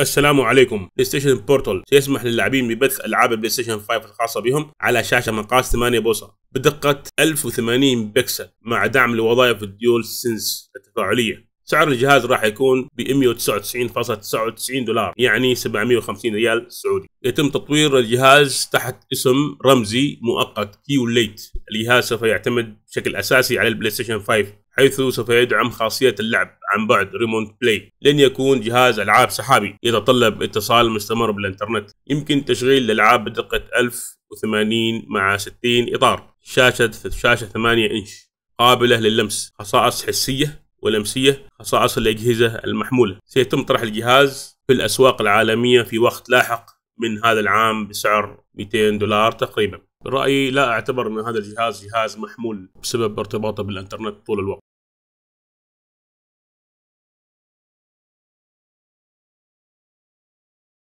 السلام عليكم بلاي ستيشن بورتال سيسمح للاعبين ببث العاب البلاي ستيشن 5 الخاصه بهم على شاشه مقاس 8 بوصه بدقه 1080 بكسل مع دعم لوظائف الديول سنس التفاعليه سعر الجهاز راح يكون ب 199.99 دولار يعني 750 ريال سعودي يتم تطوير الجهاز تحت اسم رمزي مؤقت كيو ليت الجهاز سوف يعتمد بشكل اساسي على البلاي ستيشن 5 حيث سوف يدعم خاصيه اللعب عن بعد ريموت بلاي لن يكون جهاز ألعاب سحابي يتطلب اتصال مستمر بالإنترنت يمكن تشغيل الألعاب بدقة 1080 مع 60 إطار شاشة شاشة 8 إنش قابلة لللمس خصائص حسية ولمسية خصائص الأجهزة المحمولة سيتم طرح الجهاز في الأسواق العالمية في وقت لاحق من هذا العام بسعر 200 دولار تقريبا برأيي لا أعتبر أن هذا الجهاز جهاز محمول بسبب ارتباطه بالإنترنت طول الوقت